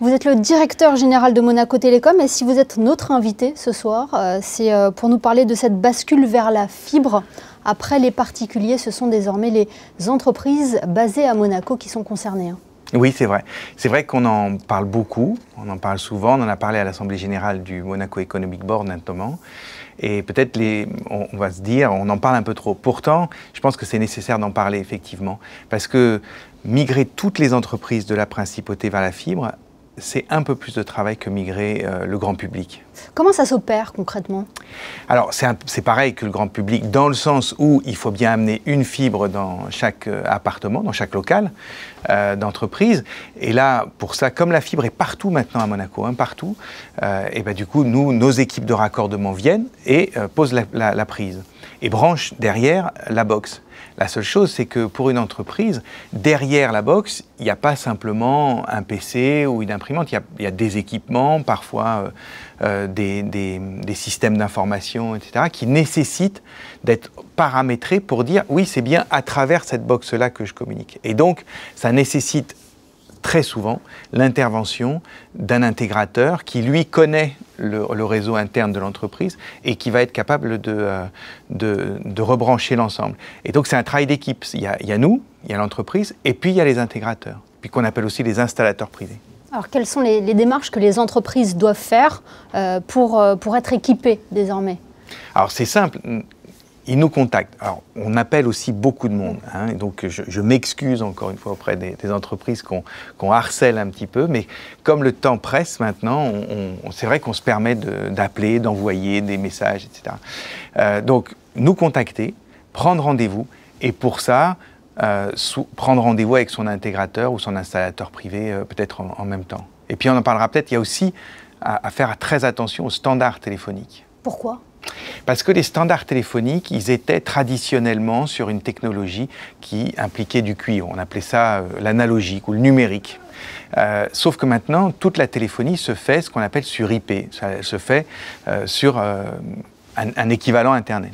Vous êtes le directeur général de Monaco Télécom et si vous êtes notre invité ce soir, euh, c'est euh, pour nous parler de cette bascule vers la fibre. Après les particuliers, ce sont désormais les entreprises basées à Monaco qui sont concernées. Hein. Oui, c'est vrai. C'est vrai qu'on en parle beaucoup, on en parle souvent, on en a parlé à l'Assemblée générale du Monaco Economic Board notamment, et peut-être les, on, on, va se dire, on en parle un peu trop. Pourtant, je pense que c'est nécessaire d'en parler effectivement, parce que migrer toutes les entreprises de la principauté vers la fibre c'est un peu plus de travail que migrer euh, le grand public. Comment ça s'opère concrètement Alors c'est pareil que le grand public dans le sens où il faut bien amener une fibre dans chaque euh, appartement, dans chaque local euh, d'entreprise. Et là, pour ça, comme la fibre est partout maintenant à Monaco, hein, partout, et ben, du coup, nous, nos équipes de raccordement viennent et posent la, prise et branchent derrière la box. La seule chose, c'est que pour une entreprise, derrière la box, il n'y a pas simplement un PC ou une imprimante, il y a, des équipements, parfois euh, euh, des, des, systèmes d'information, etc., qui nécessitent d'être paramétrés pour dire oui, c'est bien à travers cette box-là que je communique. Et donc, ça nécessite très souvent l'intervention d'un intégrateur qui, lui, connaît le, réseau interne de l'entreprise et qui va être capable de, euh, de, rebrancher l'ensemble. Et donc c'est un travail d'équipe. Il, il, y a nous, il y a l'entreprise et puis il y a les intégrateurs, puis qu'on appelle aussi les installateurs privés. Alors quelles sont les, démarches que les entreprises doivent faire euh, pour, euh, pour être équipées désormais alors c'est simple, ils nous contactent. Alors, on appelle aussi beaucoup de monde. Hein, donc, je, m'excuse encore une fois auprès des, entreprises qu'on harcèle un petit peu. Mais comme le temps presse maintenant, c'est vrai qu'on se permet d'appeler, d'envoyer des messages, etc. Euh, donc, nous contacter, prendre rendez-vous. Et pour ça, euh, prendre rendez-vous avec son intégrateur ou son installateur privé, euh, peut-être en, même temps. Et puis, on en parlera peut-être. Il y a aussi à faire très attention aux standards téléphoniques. Pourquoi parce que les standards téléphoniques, ils étaient traditionnellement sur une technologie qui impliquait du cuivre. On appelait ça euh, l'analogique ou le numérique. Euh, sauf que maintenant, toute la téléphonie se fait ce qu'on appelle sur IP, ça se fait euh, sur un, équivalent Internet.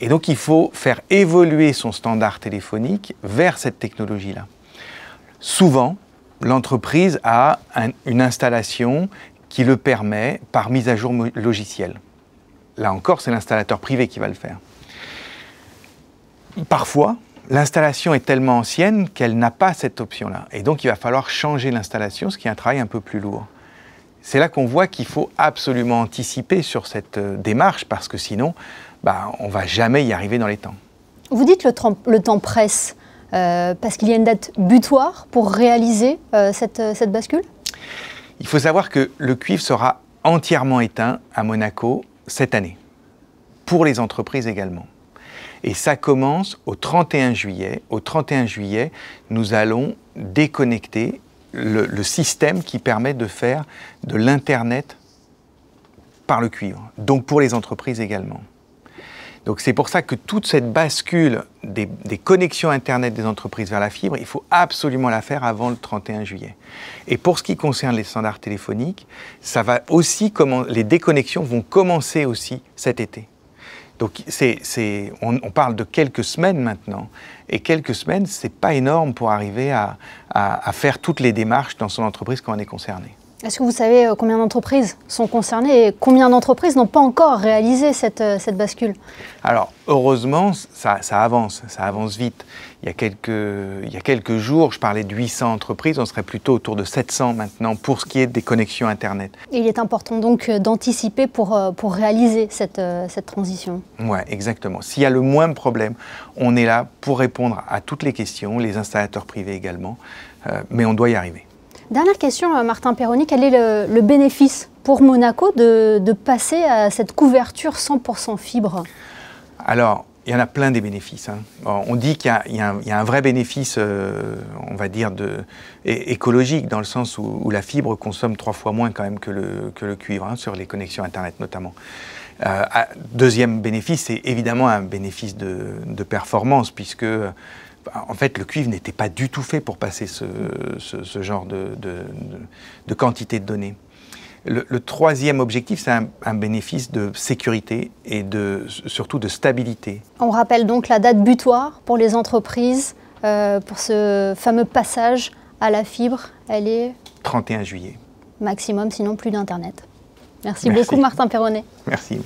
Et donc il faut faire évoluer son standard téléphonique vers cette technologie-là. Souvent, l'entreprise a une installation qui le permet par mise à jour logicielle là encore, c'est l'installateur privé qui va le faire. Parfois, l'installation est tellement ancienne qu'elle n'a pas cette option-là. Et donc, il va falloir changer l'installation, ce qui est un travail un peu plus lourd. C'est là qu'on voit qu'il faut absolument anticiper sur cette euh, démarche, parce que sinon, bah, on ne va jamais y arriver dans les temps. Vous dites le, le temps presse, euh, parce qu'il y a une date butoir pour réaliser euh, cette, cette bascule Il faut savoir que le cuivre sera entièrement éteint à Monaco cette année, pour les entreprises également. Et ça commence au 31 juillet. Au 31 juillet, nous allons déconnecter le, le système qui permet de faire de l'Internet par le cuivre, donc pour les entreprises également. Donc c'est pour ça que toute cette bascule des, connexions Internet des entreprises vers la fibre, il faut absolument la faire avant le 31 juillet. Et pour ce qui concerne les standards téléphoniques, ça va aussi les déconnexions vont commencer aussi cet été. Donc c'est, on, parle de quelques semaines maintenant, et quelques semaines, n'est pas énorme pour arriver à faire toutes les démarches dans son entreprise quand on est concerné. Est-ce que vous savez euh, combien d'entreprises sont concernées et combien d'entreprises n'ont pas encore réalisé cette, euh, bascule Alors, heureusement, ça, avance, ça avance vite. Il y, a quelques, il y quelques jours, je parlais de 800 entreprises, on serait plutôt autour de 700 maintenant pour ce qui est des connexions Internet. il est important donc euh, d'anticiper pour, pour réaliser cette, transition. Oui, exactement. S'il y a le moins de problèmes, on est là pour répondre à toutes les questions, les installateurs privés également, mais on doit y arriver. Dernière question, euh, Martin Perroni, quel est le, bénéfice pour Monaco de, passer à cette couverture 100% fibre Alors, il y en a plein des bénéfices. Hein. On dit qu'il y, a un vrai bénéfice, euh, on va dire, écologique, dans le sens où, la fibre consomme trois fois moins quand même que le, cuivre, hein, sur les connexions Internet notamment. Euh, deuxième bénéfice, c'est évidemment un bénéfice de performance, puisque en fait, le cuivre n'était pas du tout fait pour passer ce, genre de, quantité de données. Le, troisième objectif, c'est un, bénéfice de sécurité et de, surtout de stabilité. On rappelle donc la date butoir pour les entreprises euh, pour ce fameux passage à la fibre. Elle est 31 juillet. Maximum, sinon plus d'Internet. Merci, Merci beaucoup Martin Perronnet. Merci.